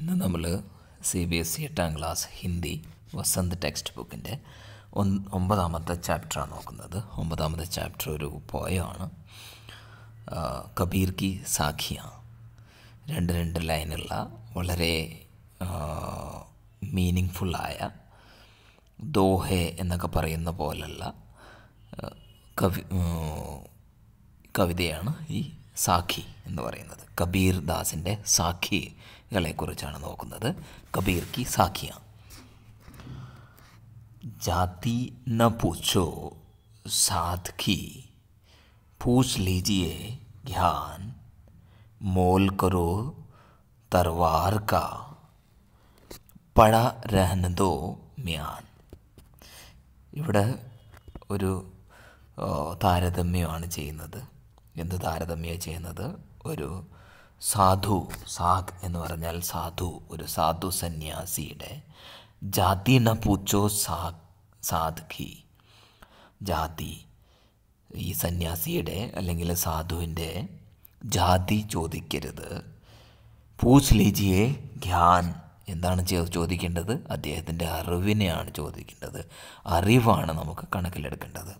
ഇന്ന് നമ്മൾ C B S E എട്ടാം ക്ലാസ് ഹിന്ദി വസന്ത് ടെക്സ്റ്റ് ബുക്കിൻ്റെ ഒന്ന് ഒമ്പതാമത്തെ ചാപ്റ്ററാണ് നോക്കുന്നത് ഒമ്പതാമത്തെ ചാപ്റ്റർ ഒരു പോയമാണ് കബീർ കി സാഖിയ രണ്ട് രണ്ട് ലൈനുള്ള വളരെ മീനിങ് ഫുള്ളായ ദോഹെ എന്നൊക്കെ പറയുന്ന പോലുള്ള കവി കവിതയാണ് ഈ സാഖി എന്ന് പറയുന്നത് കബീർ ദാസിൻ്റെ സാഖി കളെക്കുറിച്ചാണ് നോക്കുന്നത് കബീർ കി സാഖിയ ജാതി ന പൂച്ചോ സാധകി പൂച്ച് ലീജിയെ ജ്ഞാൻ മോൽ കരോ തർവാർ का പഴ രഹനതോ മ്യാൻ ഇവിടെ ഒരു താരതമ്യമാണ് ചെയ്യുന്നത് എന്ത് താരതമ്യം ചെയ്യുന്നത് ഒരു സാധു സാഗ് എന്ന് പറഞ്ഞാൽ സാധു ഒരു സാധു സന്യാസിയുടെ ജാതി ന പൂച്ചോ സാഗ് സാധുഖി ജാതി ഈ സന്യാസിയുടെ അല്ലെങ്കിൽ സാധുവിൻ്റെ ജാതി ചോദിക്കരുത് പൂസ് ലിജിയെ ഖ്യാൻ എന്താണ് ചോദിക്കേണ്ടത് അദ്ദേഹത്തിൻ്റെ അറിവിനെയാണ് ചോദിക്കേണ്ടത് അറിവാണ് നമുക്ക് കണക്കിലെടുക്കേണ്ടത്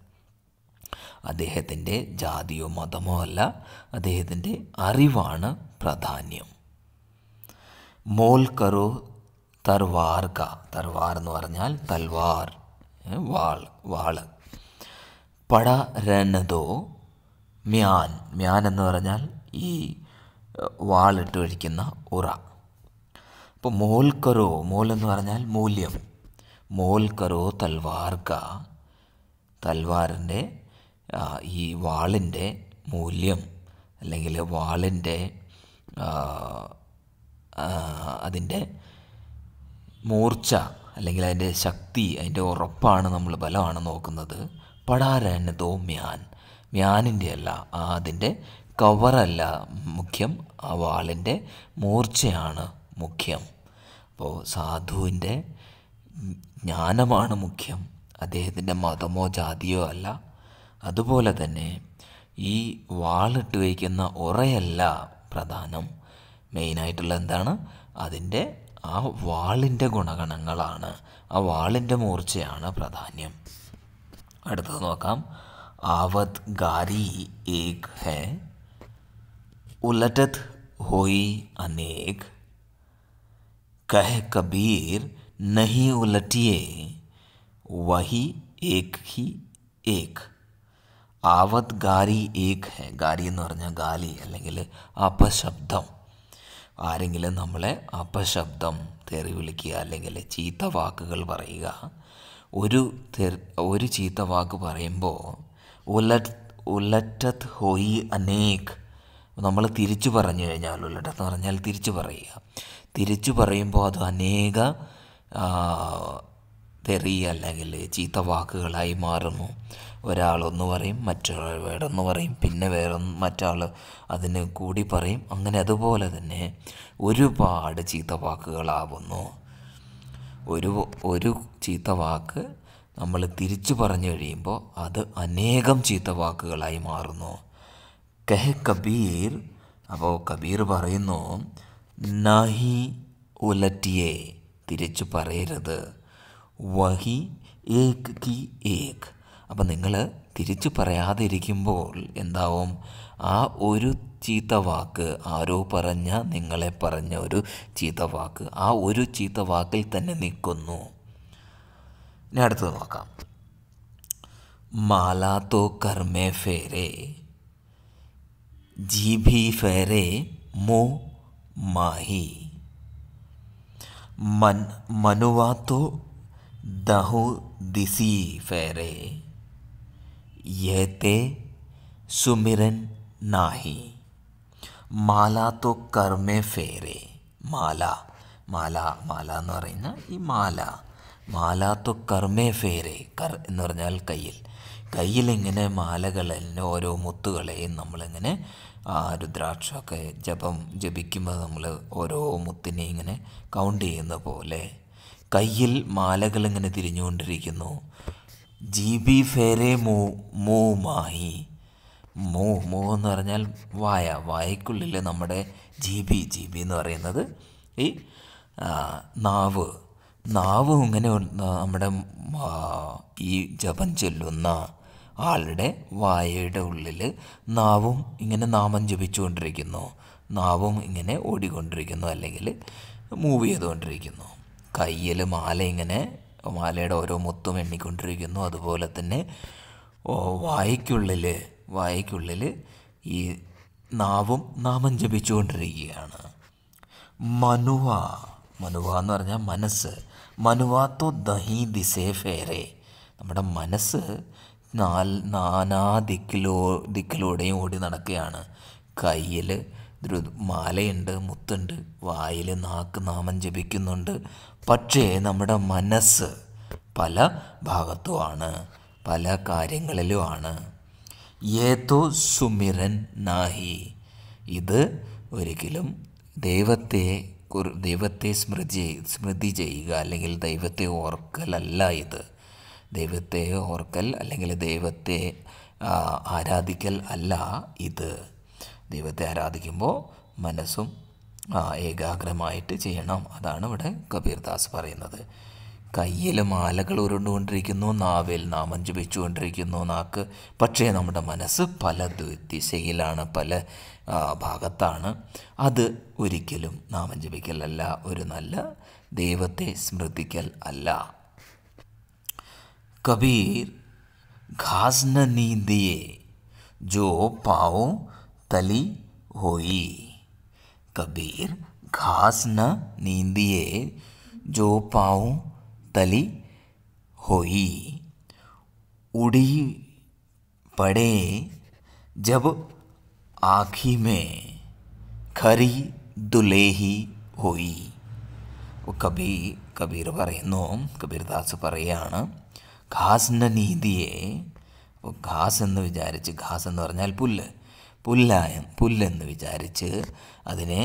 അദ്ദേഹത്തിൻ്റെ ജാതിയോ മതമോ അല്ല അദ്ദേഹത്തിൻ്റെ അറിവാണ് പ്രാധാന്യം മോൽ കറോ തർവാർക്ക തർവാർ എന്ന് പറഞ്ഞാൽ തൽവാർ വാൾ വാള് പട രനതോ മ്യാൻ മ്യാൻ എന്ന് പറഞ്ഞാൽ ഈ വാളിട്ട് ഒഴിക്കുന്ന ഉറ അപ്പോൾ മോൽക്കറോ മോൽ എന്ന് പറഞ്ഞാൽ മൂല്യം മോൽക്കറോ തൽവാർക്ക തൽവാറിൻ്റെ ഈ വാളിൻ്റെ മൂല്യം അല്ലെങ്കിൽ വാളിൻ്റെ അതിൻ്റെ മൂർച്ച അല്ലെങ്കിൽ അതിൻ്റെ ശക്തി അതിൻ്റെ ഉറപ്പാണ് നമ്മൾ ബലമാണ് നോക്കുന്നത് പടാരനതോ മ്യാൻ മ്യാനിൻ്റെ അല്ല അതിൻ്റെ കവറല്ല മുഖ്യം ആ വാളിൻ്റെ മൂർച്ചയാണ് മുഖ്യം അപ്പോൾ സാധുവിൻ്റെ ജ്ഞാനമാണ് മുഖ്യം അദ്ദേഹത്തിൻ്റെ മതമോ ജാതിയോ അല്ല അതുപോലെ തന്നെ ഈ വാളിട്ട് വയ്ക്കുന്ന ഉറയല്ല പ്രധാനം മെയിനായിട്ടുള്ള എന്താണ് അതിൻ്റെ ആ വാളിൻ്റെ ഗുണഗണങ്ങളാണ് ആ വാളിൻ്റെ മൂർച്ചയാണ് പ്രാധാന്യം അടുത്തത് നോക്കാം ആവത് ഗാരി एक है उलटत होई अनेक कह कबीर नहीं उलटिए वही एक ही एक ആവത് ഗാരി ഏക് ഹെ ഗാരി എന്ന് പറഞ്ഞാൽ ഗാലി അല്ലെങ്കിൽ അപശബ്ദം ആരെങ്കിലും നമ്മളെ അപശബ്ദം തെറി വിളിക്കുക അല്ലെങ്കിൽ ചീത്ത വാക്കുകൾ പറയുക ഒരു ഒരു ചീത്ത വാക്ക് പറയുമ്പോൾ ഉലറ്റ് ഉലറ്റത്ത് ഹോയി അനേക് നമ്മൾ തിരിച്ചു പറഞ്ഞു കഴിഞ്ഞാൽ ഉലറ്റത്ത് പറഞ്ഞാൽ തിരിച്ചു പറയുക തിരിച്ചു പറയുമ്പോൾ അത് അനേക തെറി അല്ലെങ്കിൽ ചീത്ത വാക്കുകളായി മാറുന്നു ഒരാളൊന്ന് പറയും മറ്റൊരാൾ വേറൊന്ന് പറയും പിന്നെ വേറെ മറ്റാൾ അതിന് കൂടി പറയും അങ്ങനെ അതുപോലെ തന്നെ ഒരുപാട് ചീത്ത വാക്കുകളാവുന്നു ഒരു ഒരു ചീത്ത വാക്ക് നമ്മൾ തിരിച്ചു പറഞ്ഞു കഴിയുമ്പോൾ അത് അനേകം ചീത്ത വാക്കുകളായി മാറുന്നു കഹ് കബീർ അപ്പോൾ കബീർ പറയുന്നു നഹി ഉലറ്റിയെ തിരിച്ചു പറയരുത് വഹി ഏക് കി ഏക് അപ്പം നിങ്ങൾ തിരിച്ചു പറയാതിരിക്കുമ്പോൾ എന്താവും ആ ഒരു ചീത്ത വാക്ക് ആരോ പറഞ്ഞ നിങ്ങളെ പറഞ്ഞ ഒരു ചീത്ത വാക്ക് ആ ഒരു ചീത്ത വാക്കിൽ തന്നെ നിൽക്കുന്നു ഇനി അടുത്തത് നോക്കാം മാലാത്തോ കർമ്മേ ഫേരെ ജി ഭി ഫേരെ മോ മാഹി മൻ മനുവാത്തോ ദഹു ദിസീഫേറെ യഹത്തെ സുമിരൻ നാഹി മാല തോ കർമ്മേ ഫേറെ മാല മാല മാല എന്ന് പറയുന്ന ഈ മാല മാല തോ കർമ്മേ ഫേറെ കർ എന്ന് പറഞ്ഞാൽ കയ്യിൽ കയ്യിലിങ്ങനെ മാലകളെല്ലാം ഓരോ മുത്തുകളെയും നമ്മളിങ്ങനെ ആ രുദ്രാക്ഷമൊക്കെ ജപം ജപിക്കുമ്പോൾ നമ്മൾ ഓരോ മുത്തിനെ ഇങ്ങനെ കൗണ്ട് ചെയ്യുന്ന പോലെ കയ്യിൽ മാലകൾ ഇങ്ങനെ തിരിഞ്ഞുകൊണ്ടിരിക്കുന്നു ജി ബി ഫേരെ മൂ മൂ മാഹി മൂ മൂ എന്ന് പറഞ്ഞാൽ വായ വായക്കുള്ളിൽ നമ്മുടെ ജി ബി ജി ബി എന്ന് പറയുന്നത് ഈ നാവ് നാവ് ഇങ്ങനെ നമ്മുടെ ഈ ജപം ചൊല്ലുന്ന ആളുടെ വായയുടെ ഉള്ളിൽ നാവും ഇങ്ങനെ നാമം ജപിച്ചുകൊണ്ടിരിക്കുന്നു നാവും ഇങ്ങനെ ഓടിക്കൊണ്ടിരിക്കുന്നു അല്ലെങ്കിൽ മൂവ് ചെയ്തുകൊണ്ടിരിക്കുന്നു കയ്യിൽ മാല ഇങ്ങനെ മാലയുടെ ഓരോ മുത്തും എണ്ണിക്കൊണ്ടിരിക്കുന്നു അതുപോലെ തന്നെ വായിക്കുള്ളിൽ വായിക്കുള്ളിൽ ഈ നാവും നാമം ജപിച്ചുകൊണ്ടിരിക്കുകയാണ് മനുവ മനുവ എന്ന് പറഞ്ഞാൽ മനസ്സ് മനുവാത്തോ ദഹി ദിസേ ഫേറെ നമ്മുടെ മനസ്സ് നാൽ നാനാ ദിക്കിലോ ദിക്കിലൂടെയും ഓടി നടക്കുകയാണ് കയ്യിൽ ഒരു മാലയുണ്ട് മുത്തുണ്ട് വായിൽ നാക്ക് നാമം ജപിക്കുന്നുണ്ട് പക്ഷേ നമ്മുടെ മനസ്സ് പല ഭാഗത്തുമാണ് പല കാര്യങ്ങളിലുമാണ് ഏതോ സുമിരൻ നാഹി ഇത് ഒരിക്കലും ദൈവത്തെ ദൈവത്തെ സ്മൃതി സ്മൃതി ചെയ്യുക അല്ലെങ്കിൽ ദൈവത്തെ ഓർക്കലല്ല ഇത് ദൈവത്തെ ഓർക്കൽ അല്ലെങ്കിൽ ദൈവത്തെ ആരാധിക്കൽ അല്ല ഇത് ദൈവത്തെ ആരാധിക്കുമ്പോൾ മനസ്സും ഏകാഗ്രമായിട്ട് ചെയ്യണം അതാണ് ഇവിടെ കബീർദാസ് പറയുന്നത് കയ്യിൽ മാലകൾ ഉരുണ്ടുകൊണ്ടിരിക്കുന്നു നാവിൽ നാമം ജപിച്ചുകൊണ്ടിരിക്കുന്നു നാക്ക് പക്ഷേ നമ്മുടെ മനസ്സ് പല ദിശയിലാണ് പല ഭാഗത്താണ് അത് ഒരിക്കലും നാമം ജപിക്കലല്ല ഒരു നല്ല ദൈവത്തെ സ്മൃതിക്കൽ അല്ല കബീർ ഖാസ്നീന്തിയെ ജോ പാവോ तली होई कबीर घास न नींदिए जो पाँव तली होई उड़ी पड़े जब आँखी में खरी ദുലേഹി ഹോയി കബി കബീർ പറയുന്നു കബീർദാസ് പറയുകയാണ് ഘാസിൻ്റെ നീതിയെ അപ്പോൾ ഘാസ് എന്ന് വിചാരിച്ച് ഘാസ് എന്ന് പറഞ്ഞാൽ പുല്ല് പുല്ല പുല്ലെന്ന് വിചാരിച്ച് അതിനെ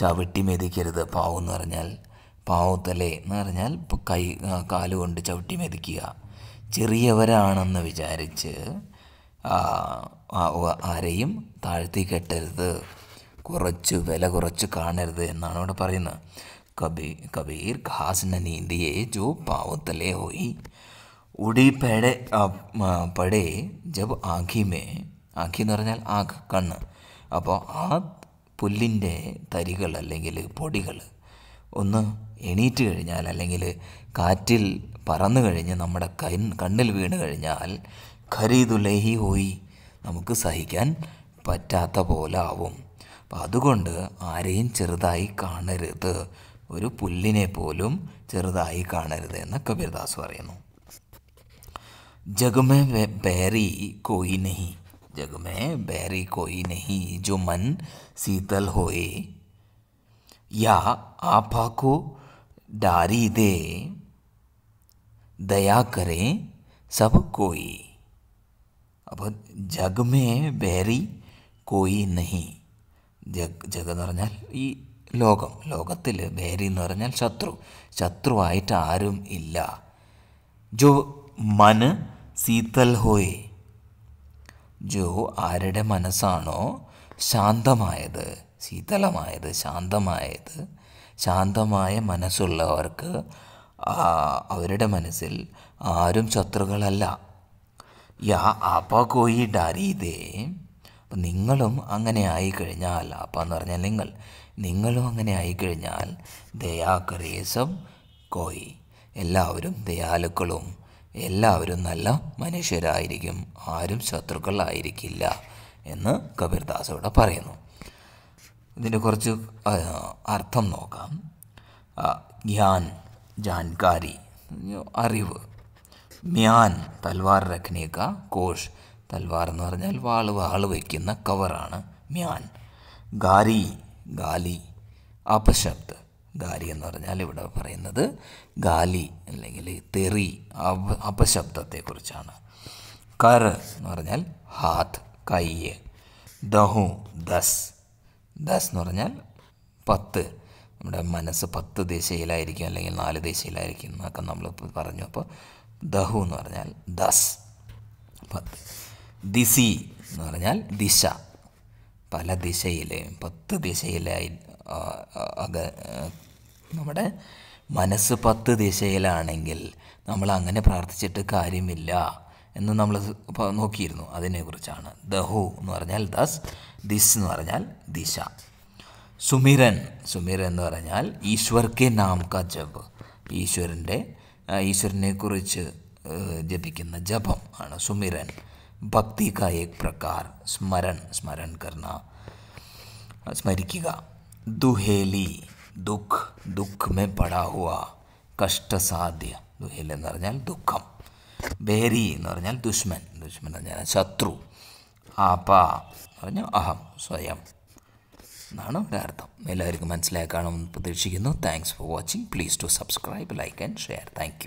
ചവിട്ടി മെതിക്കരുത് പാവ് എന്ന് പറഞ്ഞാൽ പാവത്തലേ എന്ന് പറഞ്ഞാൽ കൈ കാലുകൊണ്ട് ചവിട്ടി മെതിക്കുക ചെറിയവരാണെന്ന് വിചാരിച്ച് ആരെയും താഴ്ത്തി കെട്ടരുത് കുറച്ച് വില കുറച്ച് കാണരുത് എന്നാണ് ഇവിടെ പറയുന്നത് കബീർ കബീർ ഘാസിനെ നീന്തിയെ ജോ പാവത്തലേ ഹോയി ഉടി പെടെ പടേ ജബ് ആഖിമേ ആഖി എന്ന് പറഞ്ഞാൽ ആഖ് കണ്ണ് അപ്പോൾ ആ പുല്ലിൻ്റെ തരികൾ അല്ലെങ്കിൽ പൊടികൾ ഒന്ന് എണീറ്റ് കഴിഞ്ഞാൽ അല്ലെങ്കിൽ കാറ്റിൽ പറന്നു കഴിഞ്ഞ് നമ്മുടെ കൈ കണ്ണിൽ വീണ് കഴിഞ്ഞാൽ ഖരീദുലഹി ഹോയി നമുക്ക് സഹിക്കാൻ പറ്റാത്ത പോലെ ആവും അപ്പം അതുകൊണ്ട് ആരെയും ചെറുതായി കാണരുത് ഒരു പുല്ലിനെ പോലും ചെറുതായി കാണരുത് എന്ന് കബീർദാസ് പറയുന്നു ജഗ്മേ ബേറി കോയിനഹി जग में बैरी कोई नहीं जो मन शीतल होए या आपा को डारी दे दया करें सब कोई अब जग में बैरी कोई नहीं जग जग ई ലോകം ലോകത്തിൽ ബേരി എന്ന് പറഞ്ഞാൽ ശത്രു ശത്രുവായിട്ട് ആരും ഇല്ല ജോ ജോ ആരുടെ മനസ്സാണോ ശാന്തമായത് ശീതളമായത് ശാന്തമായത് ശാന്തമായ മനസ്സുള്ളവർക്ക് അവരുടെ മനസ്സിൽ ആരും ശത്രുക്കളല്ല യാ അപ്പ കോയി ഡാരീതേ അപ്പം നിങ്ങളും അങ്ങനെ ആയിക്കഴിഞ്ഞാൽ അപ്പ എന്ന് പറഞ്ഞാൽ നിങ്ങൾ നിങ്ങളും അങ്ങനെ ആയിക്കഴിഞ്ഞാൽ ദയാക്രേസം കോയി എല്ലാവരും ദയാലുക്കളും എല്ലാവരും നല്ല മനുഷ്യരായിരിക്കും ആരും ശത്രുക്കളായിരിക്കില്ല എന്ന് കബീർദാസ് ഇവിടെ പറയുന്നു ഇതിൻ്റെ കുറച്ച് അർത്ഥം നോക്കാം ജ്ഞാൻ ജാൻകാരി അറിവ് മ്യാൻ തൽവാർ രഖ്നേക്ക കോഷ് തൽവാർ എന്ന് പറഞ്ഞാൽ വാൾ വാൾ വയ്ക്കുന്ന കവറാണ് മ്യാൻ ഗാരി ഗാലി അപശബ്ദം ഗാലി എന്ന് പറഞ്ഞാൽ ഇവിടെ പറയുന്നത് ഗാലി അല്ലെങ്കിൽ തെറി അപ അപശബ്ദത്തെക്കുറിച്ചാണ് കർ എന്ന് പറഞ്ഞാൽ ഹാത്ത് കയ്യ് ദഹു ദസ് ദസ് എന്ന് പറഞ്ഞാൽ പത്ത് നമ്മുടെ മനസ്സ് പത്ത് ദിശയിലായിരിക്കും അല്ലെങ്കിൽ നാല് ദിശയിലായിരിക്കും എന്നൊക്കെ നമ്മൾ പറഞ്ഞു അപ്പോൾ ദഹു എന്ന് പറഞ്ഞാൽ ദസ് പത്ത് ദിസി എന്ന് പറഞ്ഞാൽ ദിശ പല ദിശയിലെയും പത്ത് ദിശയിലായി അക നമ്മുടെ മനസ്സ് പത്ത് ദിശയിലാണെങ്കിൽ നമ്മൾ അങ്ങനെ പ്രാർത്ഥിച്ചിട്ട് കാര്യമില്ല എന്ന് നമ്മൾ നോക്കിയിരുന്നു അതിനെക്കുറിച്ചാണ് ദഹു എന്ന് പറഞ്ഞാൽ ദസ് ദിസ് എന്ന് പറഞ്ഞാൽ ദിശ സുമിരൻ സുമിരൻ എന്ന് പറഞ്ഞാൽ ഈശ്വർ നാം കാ ജപ് ഈശ്വരൻ്റെ ഈശ്വരനെക്കുറിച്ച് ജപിക്കുന്ന ജപം ആണ് സുമിരൻ ഭക്തി കാ പ്രകാർ സ്മരൺ സ്മരൺ കർണ സ്മരിക്കുക ദുഹേലി ദുഃഖ് ദുഃഖമേ പടാഹുവ കഷ്ടസാധ്യ ദുഹിൽ എന്ന് പറഞ്ഞാൽ ദുഃഖം ബേരി എന്ന് പറഞ്ഞാൽ ദുഷ്മൻ ദുഷ്മൻ എന്ന് പറഞ്ഞാൽ ശത്രു ആപ എന്ന് പറഞ്ഞാൽ അഹം സ്വയം എന്നാണ് ഒരു അർത്ഥം എല്ലാവർക്കും മനസ്സിലാക്കാനും പ്രതീക്ഷിക്കുന്നു thanks for watching please to subscribe like and share thank